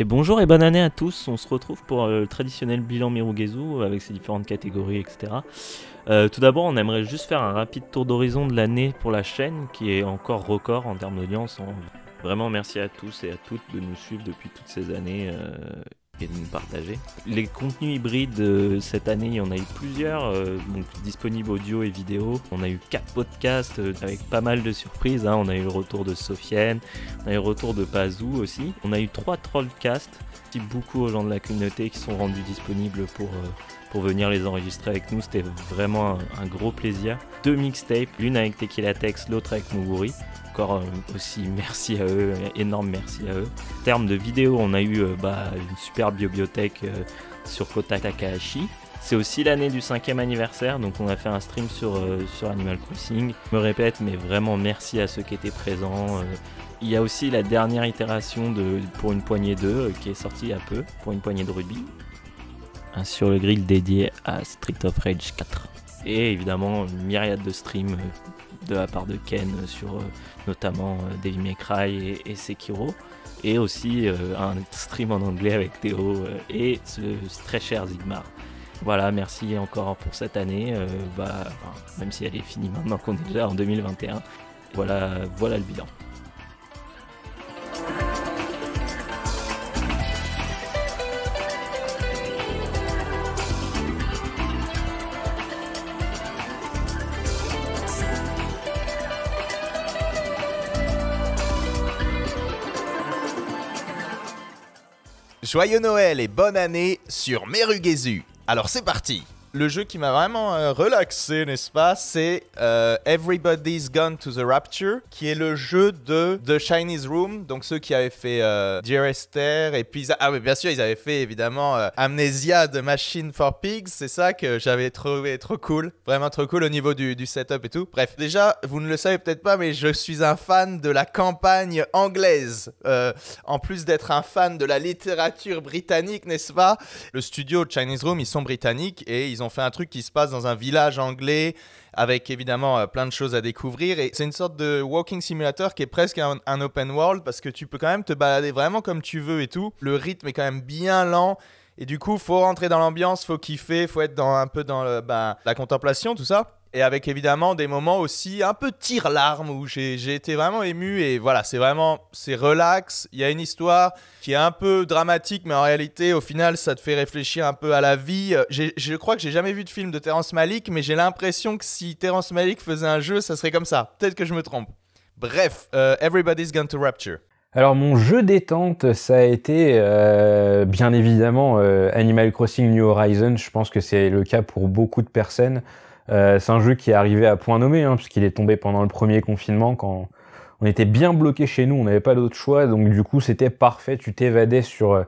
Et bonjour et bonne année à tous, on se retrouve pour euh, le traditionnel bilan Mirugezu avec ses différentes catégories, etc. Euh, tout d'abord, on aimerait juste faire un rapide tour d'horizon de l'année pour la chaîne qui est encore record en termes d'audience. Vraiment merci à tous et à toutes de nous suivre depuis toutes ces années. Euh, et de nous partager. Les contenus hybrides euh, cette année, il y en a eu plusieurs, euh, donc disponibles audio et vidéo. On a eu quatre podcasts euh, avec pas mal de surprises. Hein. On a eu le retour de Sofiane, on a eu le retour de Pazou aussi. On a eu trois trollcasts, beaucoup aux gens de la communauté qui sont rendus disponibles pour pour venir les enregistrer avec nous. C'était vraiment un, gros plaisir. Deux mixtapes, l'une avec Tequila Tex, l'autre avec Muguri. Encore euh, aussi merci à eux, énorme merci à eux. En termes de vidéo, on a eu euh, bah, une super bibliothèque euh, sur Kota Takahashi. C'est aussi l'année du cinquième anniversaire, donc on a fait un stream sur, sur Animal Crossing. Je me répète, mais vraiment merci à ceux qui étaient présents. Il y a aussi la dernière itération de Pour une poignée d'eux qui est sortie à peu, pour une poignée de rubis, sur le grill dédié à Street of Rage 4. Et évidemment, une myriade de streams euh, de la part de Ken sur euh, notamment euh, Devil May Cry et, Sekiro. Et aussi un stream en anglais avec Théo et ce très cher Zigmar. Voilà, merci encore pour cette année, bah, même si elle est finie maintenant qu'on est déjà en 2021. Voilà, voilà le bilan. Joyeux Noël et bonne année sur Merugésu. Alors c'est parti le jeu qui m'a vraiment euh, relaxé, n'est-ce pas C'est euh, Everybody's Gone to the Rapture, qui est le jeu de The Chinese Room, donc ceux qui avaient fait euh, Dear Esther, et puis... Ah oui, bien sûr, ils avaient fait évidemment euh, Amnesia de Machine for Pigs, c'est ça que j'avais trouvé trop cool, vraiment trop cool au niveau du, setup et tout. Bref, déjà, vous ne le savez peut-être pas, mais je suis un fan de la campagne anglaise. en plus d'être un fan de la littérature britannique, n'est-ce pas Le studio Chinese Room, ils sont britanniques et ils ils ont fait un truc qui se passe dans un village anglais avec évidemment euh, plein de choses à découvrir. Et c'est une sorte de walking simulator qui est presque un, open world parce que tu peux quand même te balader vraiment comme tu veux et tout. Le rythme est quand même bien lent. Et du coup, faut rentrer dans l'ambiance, faut kiffer, faut être dans, un peu dans le, bah, la contemplation, tout ça et avec évidemment des moments aussi un peu tire-larme où j'ai été vraiment ému et voilà, c'est vraiment, c'est relax, il y a une histoire qui est un peu dramatique mais en réalité au final ça te fait réfléchir un peu à la vie. Euh, je crois que j'ai jamais vu de film de Terrence Malick mais j'ai l'impression que si Terrence Malick faisait un jeu ça serait comme ça, peut-être que je me trompe. Bref, euh, Everybody's Gone to Rapture. Alors mon jeu détente, ça a été euh, bien évidemment Animal Crossing New Horizons, je pense que c'est le cas pour beaucoup de personnes. Euh, c'est un jeu qui est arrivé à point nommé, hein, puisqu'il est tombé pendant le premier confinement quand on était bien bloqué chez nous, on n'avait pas d'autre choix, donc du coup c'était parfait, tu t'évadais sur, euh,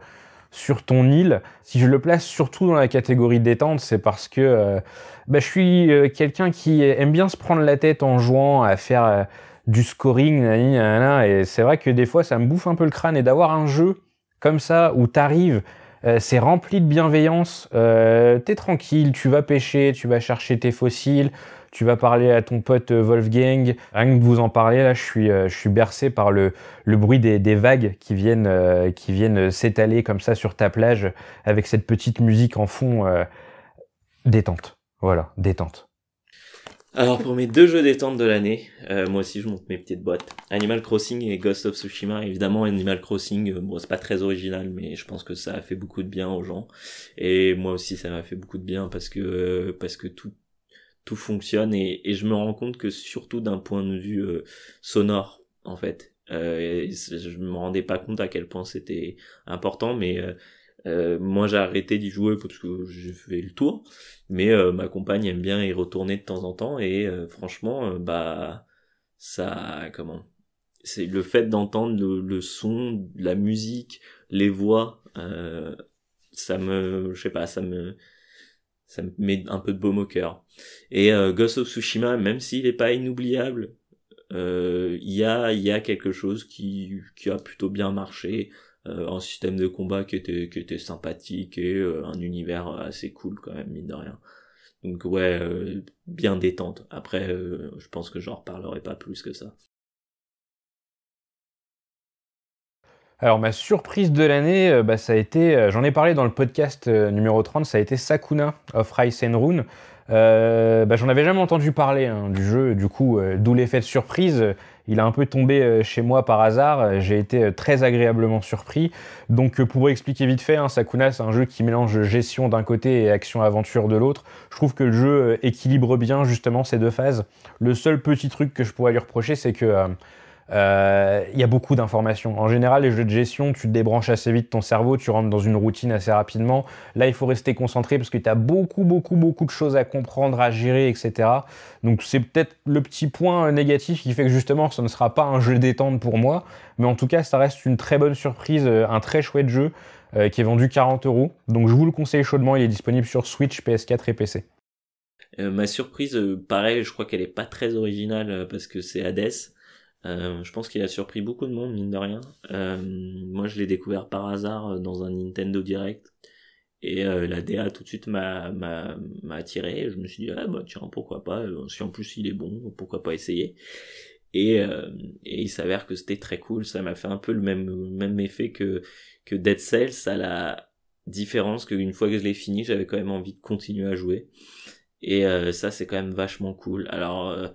ton île. Si je le place surtout dans la catégorie détente, c'est parce que euh, bah, je suis quelqu'un qui aime bien se prendre la tête en jouant, à faire du scoring, et c'est vrai que des fois ça me bouffe un peu le crâne, et d'avoir un jeu comme ça où t'arrives euh, c'est rempli de bienveillance. Euh, t'es tranquille, tu vas pêcher, tu vas chercher tes fossiles, tu vas parler à ton pote euh, Wolfgang. Rien que de vous en parler, là, je suis, je suis bercé par le, le bruit des, des vagues qui viennent, qui viennent s'étaler comme ça sur ta plage avec cette petite musique en fond détente. Voilà, détente. Alors pour mes deux jeux détente de l'année, euh, moi aussi je monte mes petites boîtes. Animal Crossing et Ghost of Tsushima. Évidemment Animal Crossing, euh, bon c'est pas très original, mais je pense que ça a fait beaucoup de bien aux gens. Et moi aussi ça m'a fait beaucoup de bien parce que euh, parce que tout tout fonctionne et, je me rends compte que surtout d'un point de vue sonore en fait. je me rendais pas compte à quel point c'était important, mais euh, moi j'ai arrêté d'y jouer parce que j'ai fait le tour, mais euh, ma compagne aime bien y retourner de temps en temps et euh, franchement bah ça comment c'est le fait d'entendre le, son, la musique, les voix, ça me je sais pas ça me ça me met un peu de baume au cœur. Et Ghost of Tsushima, même s'il est pas inoubliable, il y a y a quelque chose qui qui a plutôt bien marché euh, un système de combat qui était, qui était sympathique et euh, un univers assez cool quand même, mine de rien. Donc ouais, euh, bien détente. Après, je pense que j'en reparlerai pas plus que ça. Alors ma surprise de l'année, bah, ça a été, j'en ai parlé dans le podcast numéro 30, ça a été Sakuna of Rise and Rune. Bah, j'en avais jamais entendu parler hein, du jeu, du coup, d'où l'effet de surprise il a un peu tombé euh, chez moi par hasard. Euh, j'ai été euh, très agréablement surpris. Donc, pour expliquer vite fait, hein, Sakuna, c'est un jeu qui mélange gestion d'un côté et action-aventure de l'autre. Je trouve que le jeu équilibre bien justement ces deux phases. Le seul petit truc que je pourrais lui reprocher, c'est que il euh, y a beaucoup d'informations. En général, les jeux de gestion, tu te débranches assez vite ton cerveau, tu rentres dans une routine assez rapidement. Là, il faut rester concentré parce que tu as beaucoup, beaucoup, beaucoup de choses à comprendre, à gérer, etc. Donc c'est peut-être le petit point négatif qui fait que justement, ça ne sera pas un jeu détente pour moi. Mais en tout cas, ça reste une très bonne surprise, euh, un très chouette jeu euh, qui est vendu 40 euros. Donc je vous le conseille chaudement, il est disponible sur Switch, PS4 et PC. ma surprise, pareil, je crois qu'elle n'est pas très originale parce que c'est Hades. Euh, je pense qu'il a surpris beaucoup de monde, mine de rien. Euh, moi, je l'ai découvert par hasard euh, dans un Nintendo Direct. Et euh, la DA tout de suite m'a, m'a, attiré. je me suis dit, ah bah tiens, pourquoi pas. Si en plus il est bon, pourquoi pas essayer. Et, et il s'avère que c'était très cool. Ça m'a fait un peu le même, même effet que, que Dead Cells. à la différence qu'une fois que je l'ai fini, j'avais quand même envie de continuer à jouer. Et ça, c'est quand même vachement cool. Alors,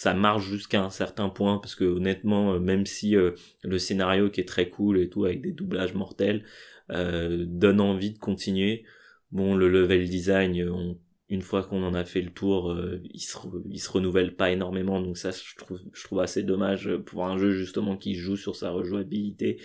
ça marche jusqu'à un certain point parce que honnêtement euh, même si euh, le scénario qui est très cool et tout avec des doublages mortels euh, donne envie de continuer bon le level design une fois qu'on en a fait le tour il se il se renouvelle pas énormément donc ça je trouve je trouve assez dommage pour un jeu justement qui joue sur sa rejouabilité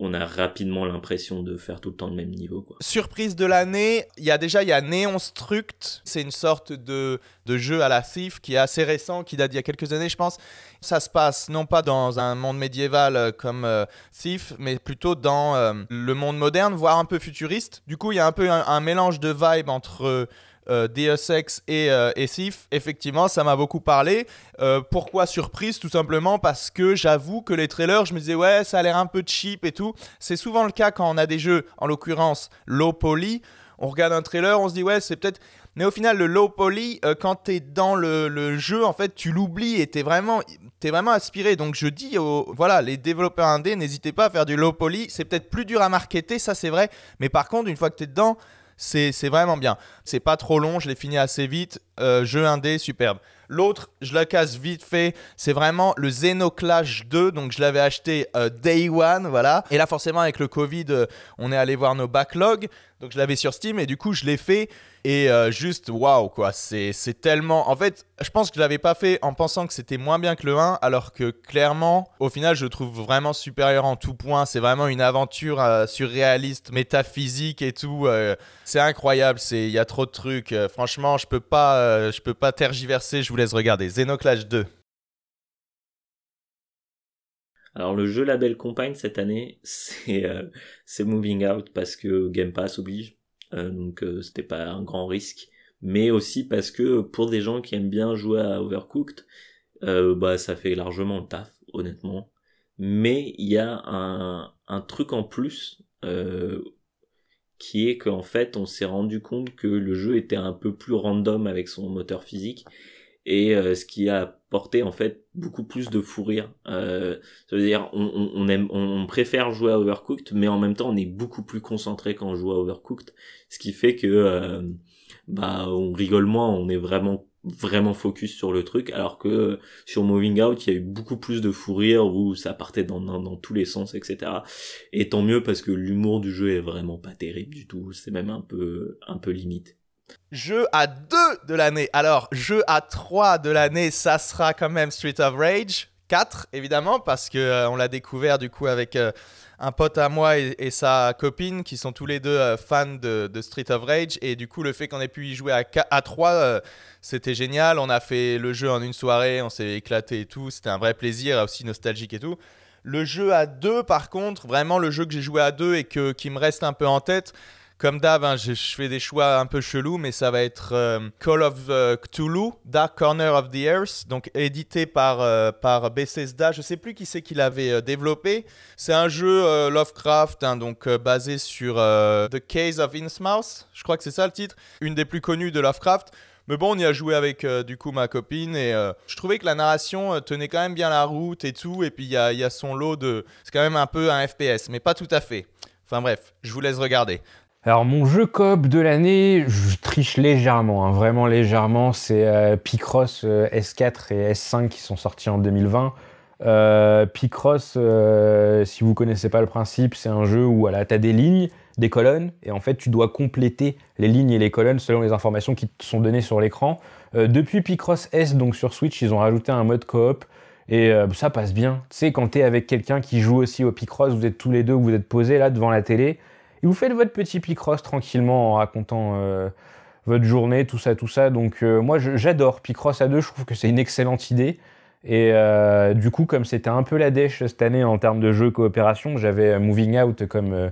on a rapidement l'impression de faire tout le temps le même niveau. Surprise de l'année, il y a déjà il y a Néon Struct, c'est une sorte de, jeu à la Thief qui est assez récent, qui date d'il y a quelques années je pense. Ça se passe non pas dans un monde médiéval euh, comme Sif, euh, mais plutôt dans euh, le monde moderne, voire un peu futuriste. Du coup il y a un peu un, mélange de vibes entre... Euh, Deus euh, et, Sif, effectivement, ça m'a beaucoup parlé. Euh, pourquoi surprise Tout simplement parce que j'avoue que les trailers, je me disais, ouais, ça a l'air un peu cheap et tout. C'est souvent le cas quand on a des jeux, en l'occurrence low poly. On regarde un trailer, on se dit, ouais, c'est peut-être. Mais au final, le low poly, quand quand t'es dans le, jeu, en fait, tu l'oublies et t'es vraiment, es vraiment aspiré. Donc je dis aux voilà, les développeurs indés, n'hésitez pas à faire du low poly. C'est peut-être plus dur à marketer, ça c'est vrai. Mais par contre, une fois que t'es dedans, c'est vraiment bien. C'est pas trop long, je l'ai fini assez vite. Jeu jeu indé, superbe. L'autre, je la casse vite fait. C'est vraiment le Xenoclash 2. Donc, je l'avais acheté euh, day one, voilà. Et là, forcément, avec le Covid, euh, on est allé voir nos backlogs. Donc je l'avais sur Steam et du coup je l'ai fait et euh, juste waouh quoi, c'est tellement en fait, je pense que je l'avais pas fait en pensant que c'était moins bien que le 1 alors que clairement au final je le trouve vraiment supérieur en tout point, c'est vraiment une aventure euh, surréaliste, métaphysique et tout, euh. c'est incroyable, c'est il y a trop de trucs, franchement, je peux pas je peux pas tergiverser, je vous laisse regarder Xenoclash 2. Alors le jeu label compagne cette année, c'est euh, c'est Moving Out parce que Game Pass oblige, euh, donc euh, c'était pas un grand risque, mais aussi parce que pour des gens qui aiment bien jouer à Overcooked, bah ça fait largement le taf, honnêtement. Mais il y a un, un truc en plus qui est qu'en fait on s'est rendu compte que le jeu était un peu plus random avec son moteur physique et euh, ce qui a apporté en fait beaucoup plus de fou rire. Euh, ça veut dire on, on, aime, on préfère jouer à Overcooked, mais en même temps on est beaucoup plus concentré quand on joue à Overcooked, ce qui fait que euh, bah on rigole moins, on est vraiment vraiment focus sur le truc, alors que sur Moving Out, il y a eu beaucoup plus de fou rire où ça partait dans, dans, tous les sens, etc. Et tant mieux parce que l'humour du jeu est vraiment pas terrible du tout, c'est même un peu un peu limite. Jeu à 2 de l'année. Alors, jeu à 3 de l'année, ça sera quand même Street of Rage. 4, évidemment, parce que euh, on l'a découvert du coup avec euh, un pote à moi et, sa copine, qui sont tous les deux euh, fans de, Street of Rage. Et du coup, le fait qu'on ait pu y jouer à, 3, c'était génial. On a fait le jeu en une soirée, on s'est éclaté et tout. C'était un vrai plaisir, aussi nostalgique et tout. Le jeu à 2, par contre, vraiment le jeu que j'ai joué à 2 et que, qui me reste un peu en tête, comme d'hab, hein, je, fais des choix un peu chelous, mais ça va être euh, Call of euh, Cthulhu, Dark Corner of the Earth, donc édité par, euh, par Bethesda. Je sais plus qui c'est qui l'avait développé. C'est un jeu Lovecraft, hein, donc basé sur The Case of Innsmouth, je crois que c'est ça le titre, une des plus connues de Lovecraft. Mais bon, on y a joué avec du coup ma copine et je trouvais que la narration tenait quand même bien la route et tout. Et puis il y a, son lot de. C'est quand même un peu un FPS, mais pas tout à fait. Enfin bref, je vous laisse regarder. Alors mon jeu coop de l'année, je triche légèrement, hein. vraiment légèrement, c'est euh, Picross euh, S4 et S5 qui sont sortis en 2020. Euh, Picross, si vous connaissez pas le principe, c'est un jeu où tu as des lignes, des colonnes, et en fait tu dois compléter les lignes et les colonnes selon les informations qui te sont données sur l'écran. depuis Picross S, donc sur Switch, ils ont rajouté un mode coop et ça passe bien. Tu sais, quand es avec quelqu'un qui joue aussi au Picross, vous êtes tous les deux, vous êtes posés là devant la télé, et vous faites votre petit Picross tranquillement en racontant euh, votre journée, tout ça, tout ça. Donc euh, moi, j'adore Picross à deux, je trouve que c'est une excellente idée. Et euh, du coup, comme c'était un peu la dèche cette année en termes de jeux coopération, j'avais Moving Out comme,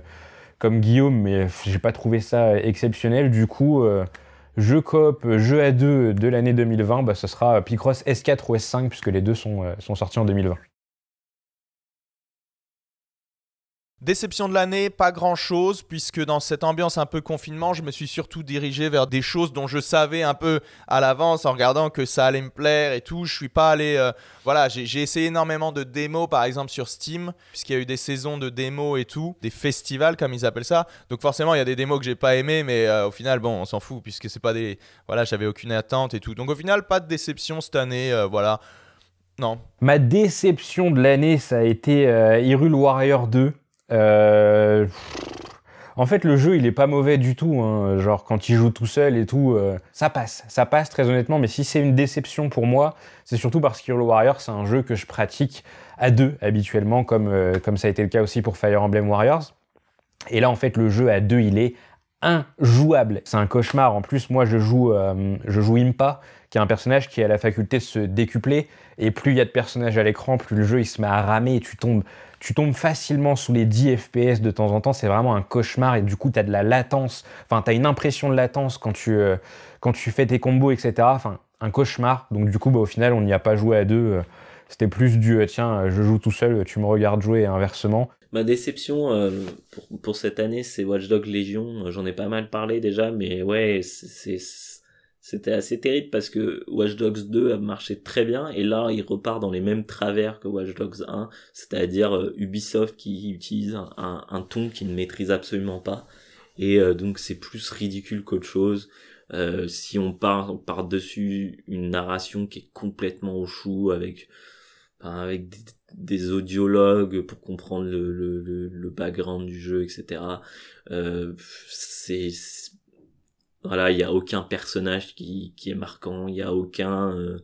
comme Guillaume, mais j'ai pas trouvé ça exceptionnel. Du coup, jeu coop, jeu à deux de l'année 2020, bah, ce sera Picross S4 ou S5, puisque les deux sont, sont sortis en 2020. Déception de l'année, pas grand chose, puisque dans cette ambiance un peu confinement, je me suis surtout dirigé vers des choses dont je savais un peu à l'avance en regardant que ça allait me plaire et tout. Je suis pas allé. Euh, voilà, j'ai essayé énormément de démos par exemple sur Steam, puisqu'il y a eu des saisons de démos et tout, des festivals comme ils appellent ça. Donc forcément, il y a des démos que j'ai pas aimé, mais euh, au final, bon, on s'en fout, puisque c'est pas des. Voilà, j'avais aucune attente et tout. Donc au final, pas de déception cette année, euh, voilà. Non. Ma déception de l'année, ça a été Hyrule Warrior 2. Euh, en fait, le jeu, il est pas mauvais du tout. Hein. Genre, quand il joue tout seul et tout, euh, ça passe. Ça passe, très honnêtement. Mais si c'est une déception pour moi, c'est surtout parce que Hero Warrior, c'est un jeu que je pratique à deux habituellement, comme, euh, comme ça a été le cas aussi pour Fire Emblem Warriors. Et là, en fait, le jeu à deux, il est injouable. C'est un cauchemar. En plus, moi, je joue, je joue Impa, qui est un personnage qui a la faculté de se décupler. Et plus il y a de personnages à l'écran, plus le jeu, il se met à ramer et tu tombes tu tombes facilement sous les 10 FPS de temps en temps, c'est vraiment un cauchemar et du coup tu as de la latence, enfin tu as une impression de latence quand tu, euh, quand tu fais tes combos, etc. Enfin un cauchemar, donc du coup bah, au final on n'y a pas joué à deux, euh, c'était plus du euh, tiens je joue tout seul, tu me regardes jouer et inversement. Ma déception pour, cette année c'est Watch Dogs Légion, j'en ai pas mal parlé déjà mais ouais c'est c'était assez terrible parce que Watch Dogs 2 a marché très bien et là il repart dans les mêmes travers que Watch Dogs 1, c'est-à-dire euh, Ubisoft qui utilise un, ton qu'il ne maîtrise absolument pas et euh, donc c'est plus ridicule qu'autre chose. Euh, si on part par-dessus une narration qui est complètement au chou avec avec des, audiologues pour comprendre le, le, background du jeu, etc. c'est voilà, il n'y a aucun personnage qui, qui est marquant, il n'y a aucun euh,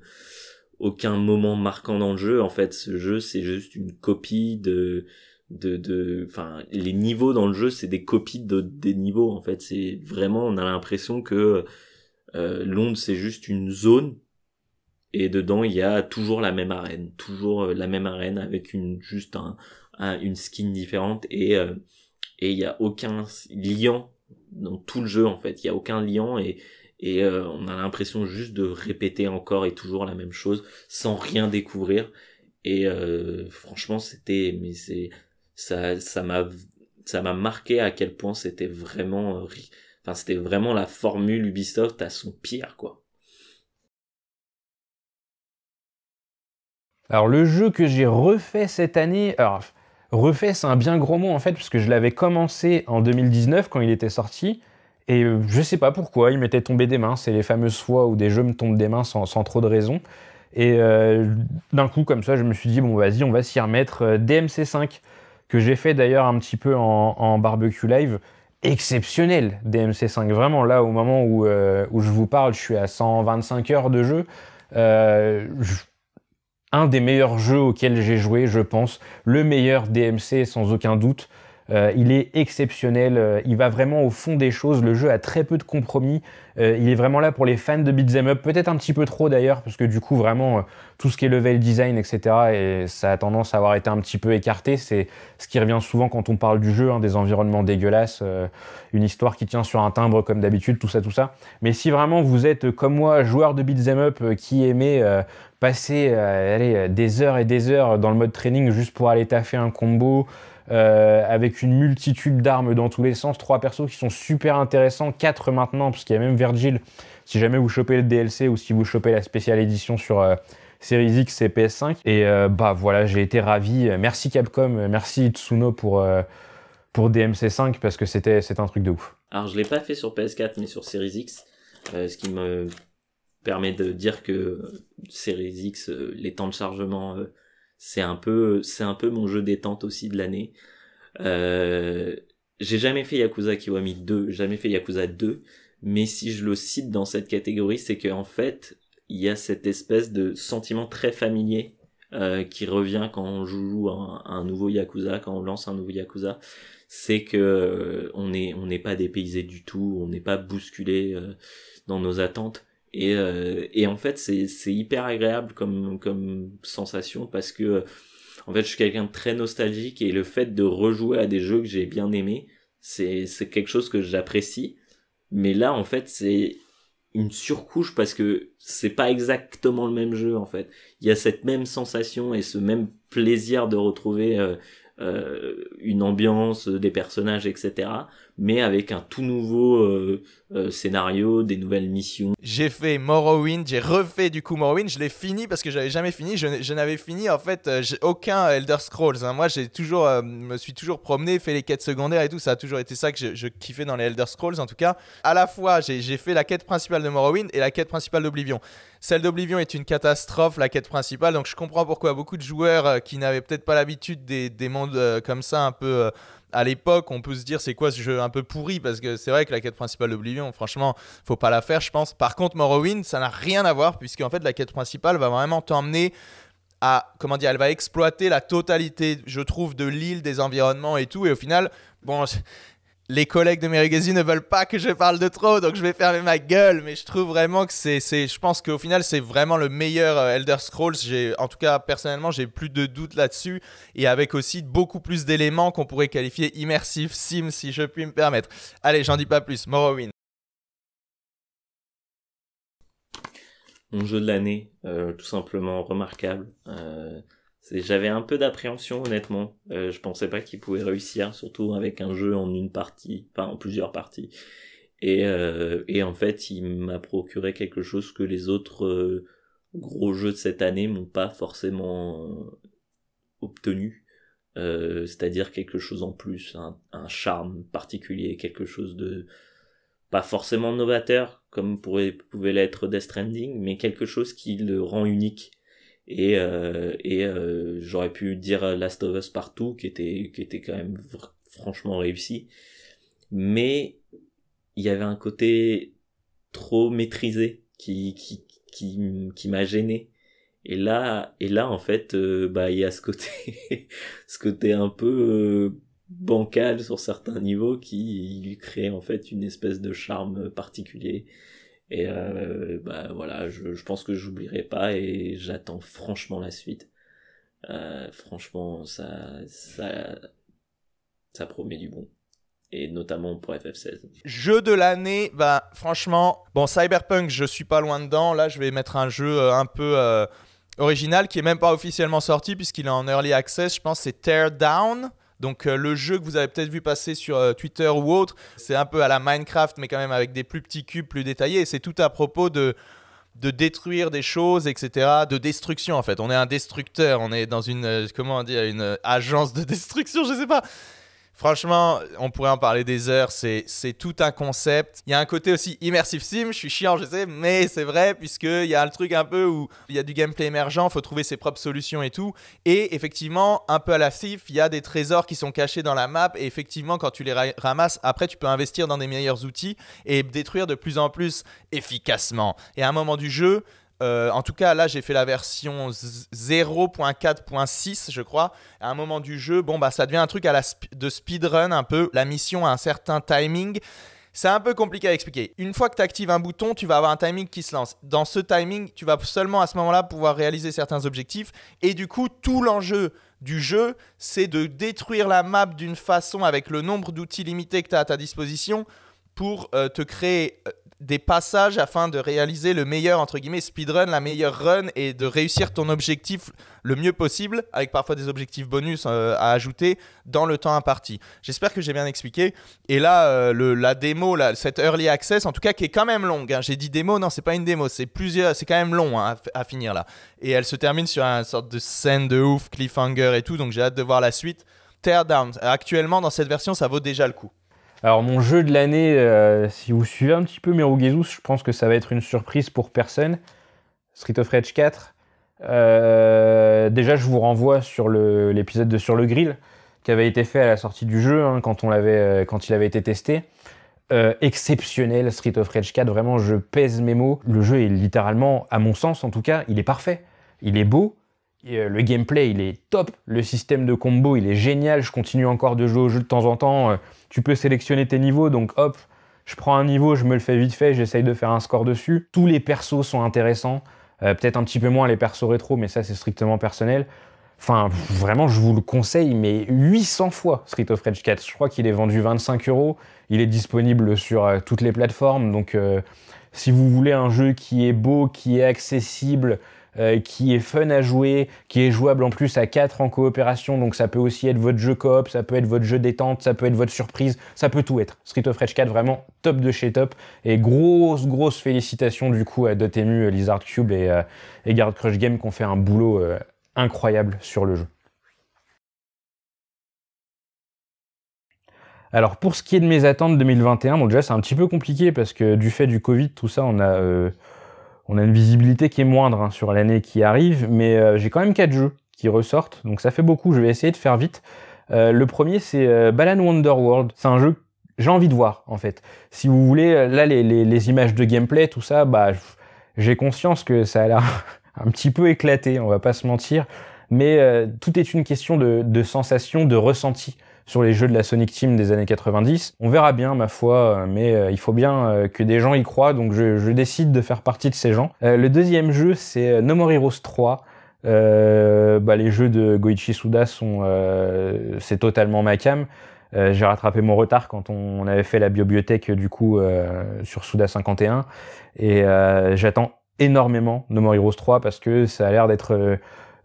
aucun moment marquant dans le jeu. En fait, ce jeu, c'est juste une copie de de de enfin les niveaux dans le jeu c'est des copies de des niveaux en fait c'est vraiment on a l'impression que euh, Londres c'est juste une zone et dedans il y a toujours la même arène toujours euh, la même arène avec une juste un, une skin différente et euh, et il y a aucun lien dans tout le jeu en fait. Il y a aucun lien et euh, on a l'impression juste de répéter encore et toujours la même chose sans rien découvrir. Et euh, franchement, c'était mais c'est ça m'a ça m'a marqué à quel point c'était vraiment euh, enfin c'était vraiment la formule Ubisoft à son pire quoi. Alors le jeu que j'ai refait cette année, alors Refait, c'est un bien gros mot en fait, parce que je l'avais commencé en 2019 quand il était sorti, et euh, je sais pas pourquoi, il m'était tombé des mains. C'est les fameuses fois où des jeux me tombent des mains sans, trop de raison. Et euh, d'un coup, comme ça, je me suis dit, bon, vas-y, on va s'y remettre. Euh, DMC5, que j'ai fait d'ailleurs un petit peu en, barbecue live. Exceptionnel, DMC5. Vraiment, là, au moment où, je vous parle, je suis à 125 heures de jeu un des meilleurs jeux auxquels j'ai joué, je pense. Le meilleur DMC, sans aucun doute. Euh, il est exceptionnel, euh, il va vraiment au fond des choses, le jeu a très peu de compromis, euh, il est vraiment là pour les fans de beat'em up, peut-être un petit peu trop d'ailleurs, parce que du coup vraiment tout ce qui est level design, etc., et ça a tendance à avoir été un petit peu écarté, c'est ce qui revient souvent quand on parle du jeu, hein, des environnements dégueulasses, une histoire qui tient sur un timbre comme d'habitude, tout ça, tout ça. Mais si vraiment vous êtes comme moi, joueur de beat'em up, qui aimait passer euh, euh, des heures et des heures dans le mode training juste pour aller taffer un combo euh, avec une multitude d'armes dans tous les sens, trois persos qui sont super intéressants, quatre maintenant, parce qu'il y a même Virgil, si jamais vous chopez le DLC ou si vous chopez la spéciale édition sur... Series X et PS5 et bah voilà j'ai été ravi merci Capcom merci Tsuno pour pour DMC5 parce que c'était un truc de ouf alors je l'ai pas fait sur PS4 mais sur Series X ce qui me permet de dire que Series X, euh, les temps de chargement, euh, c'est un peu, c'est un peu mon jeu détente aussi de l'année. Euh, j'ai jamais fait Yakuza Kiwami 2, jamais fait Yakuza 2, mais si je le cite dans cette catégorie, c'est qu'en fait, il y a cette espèce de sentiment très familier qui revient quand on joue un, nouveau Yakuza, quand on lance un nouveau Yakuza, c'est que on n'est on n'est pas dépaysé du tout, on n'est pas bousculé dans nos attentes. Euh, et, en fait, c'est hyper agréable comme, sensation parce que, en fait, je suis quelqu'un de très nostalgique et le fait de rejouer à des jeux que j'ai bien aimés, c'est quelque chose que j'apprécie. Mais là, en fait, c'est une surcouche parce que c'est pas exactement le même jeu en fait. Il y a cette même sensation et ce même plaisir de retrouver euh, euh, une ambiance, des personnages, etc mais avec un tout nouveau euh, euh, scénario, des nouvelles missions. J'ai fait Morrowind, j'ai refait du coup Morrowind, je l'ai fini parce que j'avais jamais fini, je, n'avais fini en fait euh, aucun Elder Scrolls. Hein. Moi, j'ai toujours, me suis toujours promené, fait les quêtes secondaires et tout, ça a toujours été ça que je, kiffais dans les Elder Scrolls en tout cas. À la fois, j'ai fait la quête principale de Morrowind et la quête principale d'Oblivion. Celle d'Oblivion est une catastrophe, la quête principale, donc je comprends pourquoi beaucoup de joueurs qui n'avaient peut-être pas l'habitude des mondes comme ça un peu à l'époque, on peut se dire c'est quoi ce jeu un peu pourri parce que c'est vrai que la quête principale d'Oblivion, franchement, faut pas la faire, je pense. Par contre, Morrowind, ça n'a rien à voir puisque en fait la quête principale va vraiment t'emmener à comment dire, elle va exploiter la totalité, je trouve, de l'île, des environnements et tout. Et au final, bon, les collègues de Merigazi ne veulent pas que je parle de trop, donc je vais fermer ma gueule. Mais je trouve vraiment que c'est, je pense qu'au final, c'est vraiment le meilleur euh, Elder Scrolls. en tout cas, personnellement, j'ai plus de doutes là-dessus. Et avec aussi beaucoup plus d'éléments qu'on pourrait qualifier immersif sim, si je puis me permettre. Allez, j'en dis pas plus. Morrowind. Mon jeu de l'année, euh, tout simplement remarquable. Euh, j'avais un peu d'appréhension honnêtement. Euh, je pensais pas qu'il pouvait réussir, surtout avec un jeu en une partie, enfin en plusieurs parties. Et, euh, en fait, il m'a procuré quelque chose que les autres euh, gros jeux de cette année m'ont pas forcément obtenu. C'est-à-dire quelque chose en plus, un, charme particulier, quelque chose de pas forcément novateur comme pourrait, pouvait l'être Death Stranding, mais quelque chose qui le rend unique et euh, et euh, j'aurais pu dire Last of Us partout qui était qui était quand même franchement réussi mais il y avait un côté trop maîtrisé qui qui qui, m'a gêné et là et là en fait euh, bah il y a ce côté ce côté un peu bancal sur certains niveaux qui lui crée en fait une espèce de charme particulier et euh, bah, voilà, je, pense que je n'oublierai pas et j'attends franchement la suite. Euh, franchement, ça, promet du bon. Et notamment pour FF16. Jeu de l'année, bah franchement, bon Cyberpunk, je suis pas loin dedans. Là, je vais mettre un jeu euh, un peu original qui est même pas officiellement sorti puisqu'il est en early access. Je pense c'est Teardown. Down donc euh, le jeu que vous avez peut-être vu passer sur euh, Twitter ou autre, c'est un peu à la Minecraft, mais quand même avec des plus petits cubes, plus détaillés. c'est tout à propos de, de détruire des choses, etc. De destruction en fait. On est un destructeur, on est dans une, euh, comment une agence de destruction, je sais pas. Franchement, on pourrait en parler des heures, c'est, c'est tout un concept. Il y a un côté aussi immersif, sim, je suis chiant, je sais, mais c'est vrai, puisqu'il y a le truc un peu où il y a du gameplay émergent, il faut trouver ses propres solutions et tout. Et effectivement, un peu à la FIF, il y a des trésors qui sont cachés dans la map, et effectivement, quand tu les ramasses, après, tu peux investir dans des meilleurs outils et détruire de plus en plus efficacement. Et à un moment du jeu, euh, en tout cas, là, j'ai fait la version 0.4.6, je crois. À un moment du jeu, bon, bah, ça devient un truc de speedrun un peu. La mission a un certain timing. C'est un peu compliqué à expliquer. Une fois que tu actives un bouton, tu vas avoir un timing qui se lance. Dans ce timing, tu vas seulement à ce moment-là pouvoir réaliser certains objectifs. Et du coup, tout l'enjeu du jeu, c'est de détruire la map d'une façon avec le nombre d'outils limités que tu as à ta disposition pour euh, te créer euh, des passages afin de réaliser le meilleur, entre guillemets, speedrun, la meilleure run et de réussir ton objectif le mieux possible, avec parfois des objectifs bonus euh, à ajouter dans le temps imparti. J'espère que j'ai bien expliqué. Et là, euh, la démo, là, cette early access, en tout cas, qui est quand même longue. Hein. J'ai dit démo, non, c'est pas une démo, c'est plusieurs, c'est quand même long hein, à, à, finir là. Et elle se termine sur une sorte de scène de ouf, cliffhanger et tout, donc j'ai hâte de voir la suite. Teardown, actuellement dans cette version, ça vaut déjà le coup. Alors mon jeu de l'année, euh, si vous suivez un petit peu Meruguesus, je pense que ça va être une surprise pour personne. Street of Rage 4. Euh, déjà, je vous renvoie sur l'épisode de Sur le Grill qui avait été fait à la sortie du jeu hein, quand, on l'avait, euh, quand il avait été testé. exceptionnel Street of Rage 4, vraiment je pèse mes mots. Le jeu est littéralement, à mon sens en tout cas, il est parfait. Il est beau, euh, le gameplay, il est top. Le système de combo, il est génial. Je continue encore de jouer au jeu de temps en temps. Euh, tu peux sélectionner tes niveaux, donc hop, je prends un niveau, je me le fais vite fait, j'essaye de faire un score dessus. Tous les persos sont intéressants. Euh, peut-être un petit peu moins les persos rétro, mais ça, c'est strictement personnel. Enfin, vraiment, je vous le conseille, mais 800 fois Street of Rage 4. Je crois qu'il est vendu 25 euros. Il est disponible sur toutes les plateformes. Donc, si vous voulez un jeu qui est beau, qui est accessible, euh, qui est fun à jouer, qui est jouable en plus à 4 en coopération, donc ça peut aussi être votre jeu coop, ça peut être votre jeu détente, ça peut être votre surprise, ça peut tout être. Street of Rage 4 vraiment top de chez top et grosse grosse félicitations du coup à Dotemu, Lizard Cube et, euh, Crush Game qui ont fait un boulot euh, incroyable sur le jeu. Alors pour ce qui est de mes attentes 2021, bon déjà c'est un petit peu compliqué parce que du fait du Covid, tout ça, on a euh, on a une visibilité qui est moindre hein, sur l'année qui arrive, mais euh, j'ai quand même quatre jeux qui ressortent, donc ça fait beaucoup, je vais essayer de faire vite. Euh, le premier, c'est euh, Balan Wonderworld. C'est un jeu j'ai envie de voir, en fait. Si vous voulez, euh, là, les, images de gameplay, tout ça, bah, j'ai conscience que ça a l'air un petit peu éclaté, on va pas se mentir, mais tout est une question de, de sensation, de ressenti sur les jeux de la Sonic Team des années 90. On verra bien, ma foi, euh, mais euh, il faut bien euh, que des gens y croient, donc je, décide de faire partie de ces gens. le deuxième jeu, c'est No More Heroes 3. bah, les jeux de Goichi Suda sont c'est totalement ma cam. j'ai rattrapé mon retard quand on, avait fait la bibliothèque du coup sur Suda 51 et j'attends énormément No More Heroes 3 parce que ça a l'air d'être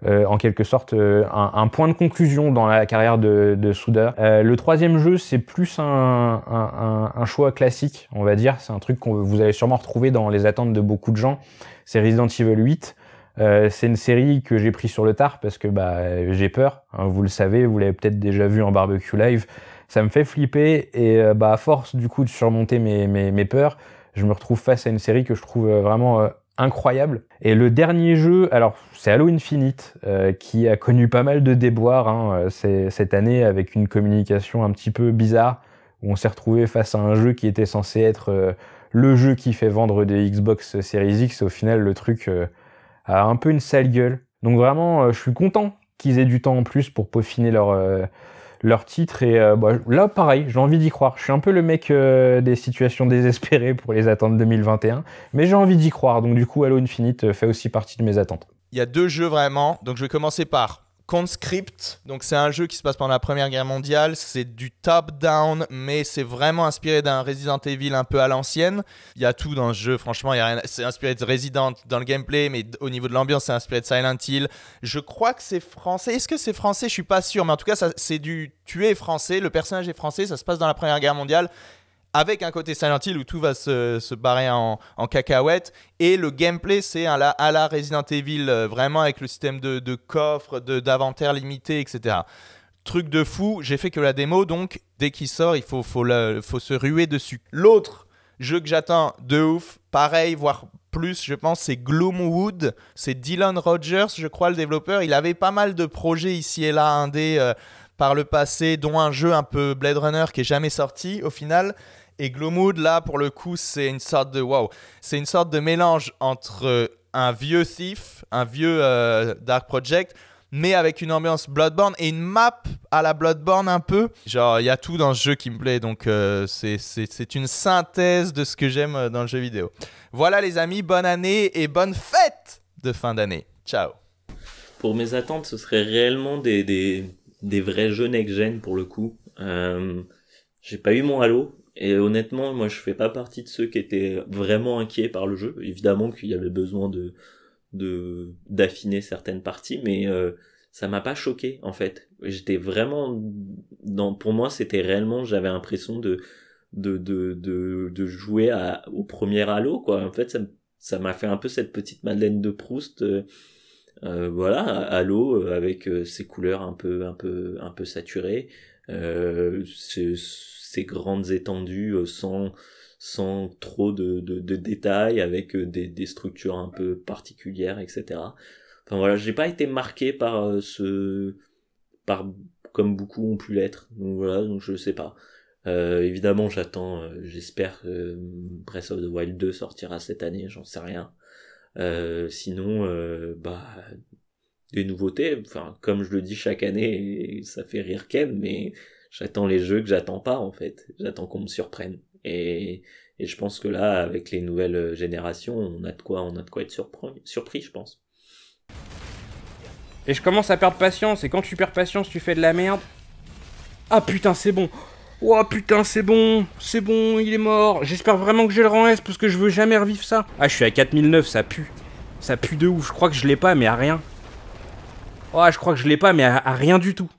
euh, en quelque sorte euh, un, point de conclusion dans la carrière de, de Soudeur. le troisième jeu, c'est plus un, choix classique, on va dire. C'est un truc que vous allez sûrement retrouver dans les attentes de beaucoup de gens. C'est Resident Evil 8. Euh, c'est une série que j'ai pris sur le tard parce que bah, j'ai peur. Hein, vous le savez, vous l'avez peut-être déjà vu en barbecue live. Ça me fait flipper et bah, à force du coup de surmonter mes, mes, mes peurs, je me retrouve face à une série que je trouve vraiment incroyable. Et le dernier jeu, alors c'est Halo Infinite, euh, qui a connu pas mal de déboires hein, euh, cette année avec une communication un petit peu bizarre, où on s'est retrouvé face à un jeu qui était censé être euh, le jeu qui fait vendre des Xbox Series X. Au final, le truc a un peu une sale gueule. Donc vraiment, je suis content qu'ils aient du temps en plus pour peaufiner leur leur titre. est... Euh, bah, là, pareil, j'ai envie d'y croire. Je suis un peu le mec euh, des situations désespérées pour les attentes 2021, mais j'ai envie d'y croire. Donc du coup, Halo Infinite euh, fait aussi partie de mes attentes. Il y a deux jeux vraiment. Donc je vais commencer par Conscript, donc c'est un jeu qui se passe pendant la Première Guerre mondiale, c'est du top-down, mais c'est vraiment inspiré d'un Resident Evil un peu à l'ancienne. Il y a tout dans ce jeu, franchement, il y a rien... c'est inspiré de Resident dans le gameplay, mais au niveau de l'ambiance, c'est inspiré de Silent Hill. Je crois que c'est français, est-ce que c'est français Je suis pas sûr, mais en tout cas, c'est du... tué français, le personnage est français, ça se passe dans la Première Guerre mondiale, avec un côté Silent Hill où tout va se, se barrer en, en cacahuète et le gameplay c'est à la, à la Resident Evil euh, vraiment avec le système de, de coffre, d'inventaire limité etc. Truc de fou, j'ai fait que la démo donc dès qu'il sort il faut, faut, se ruer dessus. L'autre jeu que j'attends de ouf, pareil voire plus, je pense, c'est Gloomwood. C'est Dylan Rogers, je crois, le développeur. Il avait pas mal de projets ici et là, un des euh, par le passé, dont un jeu un peu Blade Runner qui est jamais sorti au final. Et Gloomwood, là, pour le coup, c'est une sorte de wow. C'est une sorte de mélange entre euh, un vieux Thief, un vieux euh, Dark Project, mais avec une ambiance Bloodborne et une map à la Bloodborne un peu. Genre, il y a tout dans ce jeu qui me plaît, donc euh, c'est c'est une synthèse de ce que j'aime dans le jeu vidéo. Voilà les amis, bonne année et bonne fête de fin d'année. Ciao. Pour mes attentes, ce serait réellement des, des, des vrais jeux next-gen pour le coup. J'ai pas eu mon Halo, et honnêtement, moi, je fais pas partie de ceux qui étaient vraiment inquiets par le jeu. Évidemment qu'il y avait besoin de de d'affiner certaines parties, mais euh, ça m'a pas choqué en fait. J'étais vraiment dans. Pour moi, c'était réellement. J'avais l'impression de de, de de jouer à, au premier halo quoi. En fait, ça ça m'a fait un peu cette petite Madeleine de Proust. Euh, euh, voilà, Halo avec ses couleurs un peu un peu un peu saturées, c'est ces grandes étendues euh, sans sans trop de, de, de détails, avec euh, des, des, structures un peu particulières, etc. Enfin voilà, j'ai pas été marqué par euh, ce, par comme beaucoup ont pu l'être. Donc voilà, donc je sais pas. Euh, évidemment, j'attends, j'espère que Breath of the Wild 2 sortira cette année, j'en sais rien. Euh, sinon, bah, des nouveautés, enfin, comme je le dis chaque année, ça fait rire qu'elle, mais j'attends les jeux que j'attends pas en fait. J'attends qu'on me surprenne. Et, et je pense que là, avec les nouvelles euh, générations, on a de quoi, on a de quoi être surpris, je pense. Et je commence à perdre patience. Et quand tu perds patience, tu fais de la merde. Ah putain, c'est bon. Oh putain, c'est bon, c'est bon, il est mort. J'espère vraiment que je le rang S parce que je veux jamais revivre ça. Ah, je suis à 4009, ça pue. Ça pue de ouf. Je crois que je l'ai pas, mais à rien. Oh, je crois que je l'ai pas, mais à rien du tout.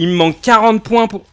Il me manque 40 points pour.